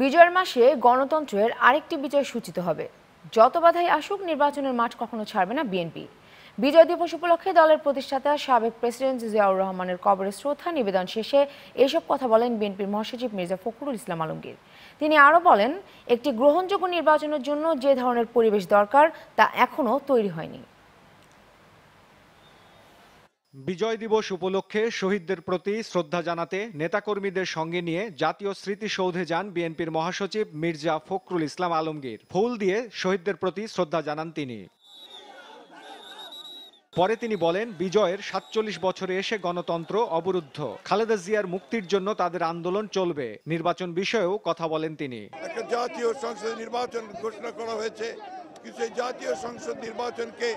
বিজয়ের মাসে গণতন্ত্রের আরেকটি বিজয় সূচিত হবে যত বাধাই আসুক নির্বাচনের মাঠ কখনো ছাড়বে না বিএনপি বিজয় দিবস উপলক্ষে দলের প্রতিষ্ঠাতা সাবেক প্রেসিডেন্ট জিয়াউর রহমানের কবরে শ্রদ্ধা নিবেদন শেষে এসব কথা বলেন বিএনপির মহাসচিব মির্জা ফখরুল ইসলাম আলমগীর তিনি আরও বলেন একটি গ্রহণযোগ্য নির্বাচনের জন্য যে ধরনের পরিবেশ দরকার তা এখনও তৈরি হয়নি বিজয় দিবস উপলক্ষে শহীদদের প্রতি শ্রদ্ধা জানাতে নেতাকর্মীদের সঙ্গে নিয়ে জাতীয় স্মৃতিসৌধে যান বিএনপির মহাসচিব মির্জা ফখরুল ইসলাম আলমগীর ফুল দিয়ে শহীদদের প্রতি শ্রদ্ধা জানান তিনি পরে তিনি বলেন বিজয়ের সাতচল্লিশ বছরে এসে গণতন্ত্র অবরুদ্ধ খালেদা জিয়ার মুক্তির জন্য তাদের আন্দোলন চলবে নির্বাচন বিষয়েও কথা বলেন তিনি একটা জাতীয় সংসদ নির্বাচন ঘোষণা করা হয়েছে জাতীয় সংসদ নির্বাচনকে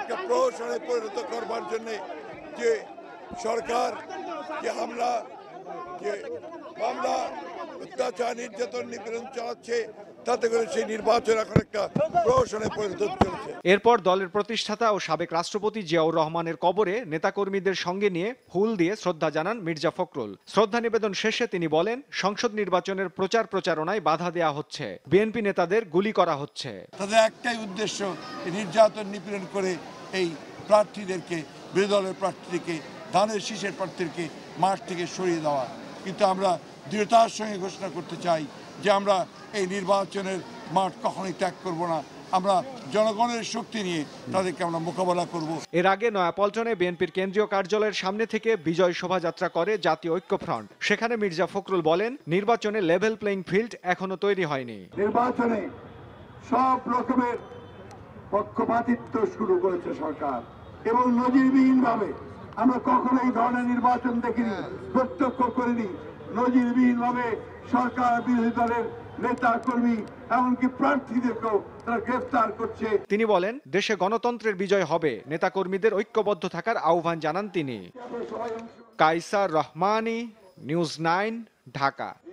একটা প্রহসনে পরিণত করবার জন্য যে হামলা যে মামলা অত্যাচার নির্যাতন নিপীড়ন চালাচ্ছে তাতে করে সেই নির্বাচন এখন একটা প্রহসনে পরিণত এরপর দলের প্রতিষ্ঠাতা ও সাবেক রাষ্ট্রপতি জিয়াউর রহমানের কবরে নেতাকর্মীদের সঙ্গে নিয়ে ফুল দিয়ে শ্রদ্ধা জানান মির্জা ফখরুল শ্রদ্ধা নিবেদন শেষে তিনি বলেন সংসদ নির্বাচনের প্রচার প্রচারণায় বাধা দেয়া হচ্ছে বিএনপি নেতাদের গুলি করা হচ্ছে তাদের একটাই উদ্দেশ্য নির্যাতন নিপীড়ন করে এই প্রার্থীদেরকে বিরোধী দলের প্রার্থীদেরকে ধানের শীষের প্রার্থীকে মাঠ থেকে সরিয়ে দেওয়া কিন্তু আমরা দৃঢ়তার সঙ্গে ঘোষণা করতে চাই যে আমরা এই নির্বাচনের মাঠ কখনোই ত্যাগ করব না আমরা জনগণের শক্তি নিয়ে তাদেরকে আমরা মোকাবেলা করব এর আগে নয়াপল্টনে বিএনপির কেন্দ্রীয় কার্যালয়ের সামনে থেকে বিজয় শোভাযাত্রা করে জাতীয় ঐক্যফ্রন্ট সেখানে মির্জা ফখরুল বলেন নির্বাচনে লেভেল প্লেইং ফিল্ড এখনো তৈরি হয়নি নির্বাচনে সব রকমের পক্ষপাতিত্ব শুরু করেছে সরকার এবং ভাবে আমরা কখনো এই ধরনের নির্বাচন দেখিনি হ্যাঁ। প্রত্যক্ষ করিনি ভাবে সরকার বিরোধী দলের নেতা কর্মী এমনকি প্রার্থীদেরকেও করছে তিনি বলেন দেশে গণতন্ত্রের বিজয় হবে নেতাকর্মীদের ঐক্যবদ্ধ থাকার আহ্বান জানান তিনি কাইসার রহমানি নিউজ নাইন ঢাকা